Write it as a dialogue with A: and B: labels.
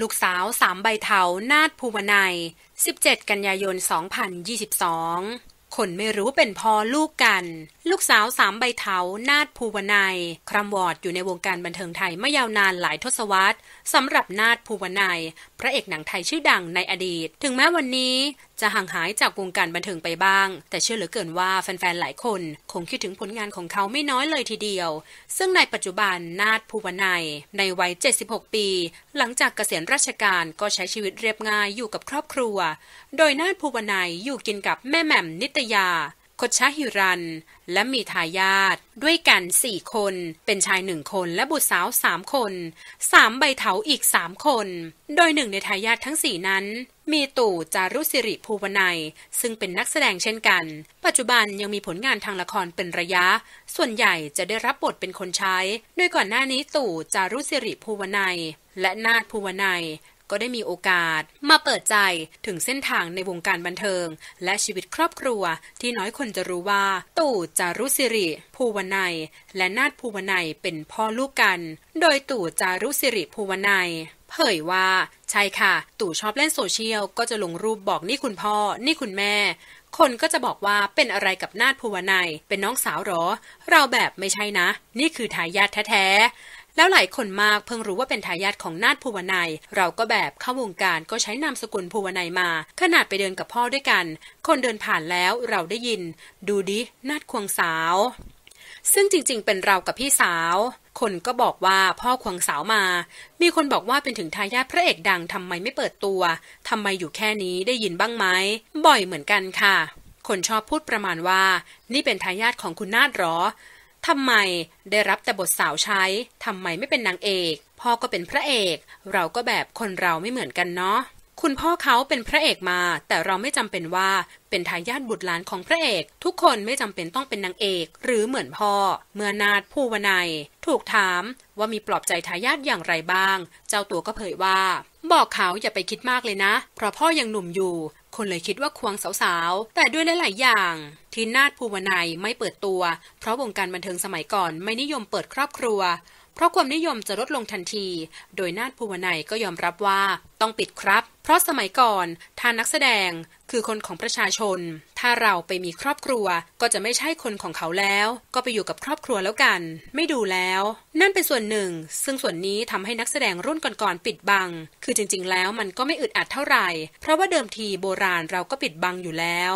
A: ลูกสาวสามใบเถา นาดภูวนาย17 กันยายน 2022 คนไม่รู้เป็นพอลูกกัน ลูกสาวสามใบเถา นาดภูวนายครัมวอดอยู่ในวงการบันเทิงไทยมายาวนานหลายทศวรรษสำหรับนาดภูวนายพระเอกหนังไทยชื่อดังในอดีต ถึงแม้วันนี้จะห่างหายจากวงการบันเทิงไปบ้าง แต่เชื่อเหลือเกินว่าแฟนๆหลายคน คงคิดถึงผลงานของเขาไม่น้อยเลยทีเดียว ซึ่งในปัจจุบันนาฏภูวนายในวัย 76 ปี หลังจากเกษียณราชการก็ใช้ชีวิตเรียบง่ายอยู่กับครอบครัว โดยนาฏภูวนายอยู่กินกับแม่แหม่มนิตยาคชฮิรันและมีทายาทด้วยกันสี่คน เป็นชายหนึ่งคนและบุตรสาวสามคนสามใบเถาอีกสามคน โดยหนึ่งในทายาททั้งสี่นั้น มีตู่จารุสิริภูวนายซึ่งเป็นนักแสดงเช่นกัน ปัจจุบันยังมีผลงานทางละครเป็นระยะ ส่วนใหญ่จะได้รับบทเป็นคนใช้โดยก่อนหน้านี้ตู่จารุสิริภูวนายและนาฏภูวนายก็ได้มีโอกาสมาเปิดใจถึงเส้นทางในวงการบันเทิง และชีวิตครอบครัว ที่น้อยคนจะรู้ว่า ตู่จารุสิริภูวนายและนาฏภูวนายเป็นพ่อลูกกัน โดยตู่จารุสิริภูวนายเผยว่า ใช่ค่ะ ตู่ชอบเล่นโซเชียลก็จะลงรูปบอกนี่คุณพ่อนี่คุณแม่ คนก็จะบอกว่าเป็นอะไรกับนาฏภูวนายเป็นน้องสาวหรอ เราแบบไม่ใช่นะ นี่คือทายาทแท้แล้วหลายคนมากเพิ่งรู้ว่าเป็นทายาทของนาฏภูวนายเราก็แบบเข้าวงการก็ใช้นามสกุลภูวนายมา ขนาดไปเดินกับพ่อด้วยกัน คนเดินผ่านแล้วเราได้ยิน ดูดินาฏควงสาว ซึ่งจริงๆเป็นเรากับพี่สาว คนก็บอกว่าพ่อควงสาวมา มีคนบอกว่าเป็นถึงทายาทพระเอกดังทำไมไม่เปิดตัวทำไมอยู่แค่นี้ได้ยินบ้างไหมบ่อยเหมือนกันค่ะ คนชอบพูดประมาณว่า นี่เป็นทายาทของคุณนาฏหรอทำไมได้รับแต่บทสาวใช้ทำไมไม่เป็นนางเอกพ่อก็เป็นพระเอก เราก็แบบคนเราไม่เหมือนกันเนาะคุณพ่อเขาเป็นพระเอกมา แต่เราไม่จำเป็นว่าเป็นทายาทบุตรหลานของพระเอก ทุกคนไม่จำเป็นต้องเป็นนางเอก หรือเหมือนพ่อ เมื่อนาดภูวนายถูกถามว่ามีปลอบใจทายาทอย่างไรบ้าง เจ้าตัวก็เผยว่า บอกเขาอย่าไปคิดมากเลยนะเพราะพ่อยังหนุ่มอยู่คนเลยคิดว่าควงสาวๆ แต่ด้วยหลายๆ อย่างที่นาฏภูวนัยไม่เปิดตัว เพราะวงการบันเทิงสมัยก่อนไม่นิยมเปิดครอบครัวเพราะความนิยมจะลดลงทันที โดยนาฏภูวนัยก็ยอมรับว่าต้องปิดครับ เพราะสมัยก่อนทานนักแสดงคือคนของประชาชน ถ้าเราไปมีครอบครัวก็จะไม่ใช่คนของเขาแล้ว ก็ไปอยู่กับครอบครัวแล้วกัน ไม่ดูแล้ว นั่นเป็นส่วนหนึ่ง ซึ่งส่วนนี้ทำให้นักแสดงรุ่นก่อนๆปิดบัง คือจริงๆแล้วมันก็ไม่อึดอัดเท่าไหร่ เพราะว่าเดิมทีโบราณเราก็ปิดบังอยู่แล้ว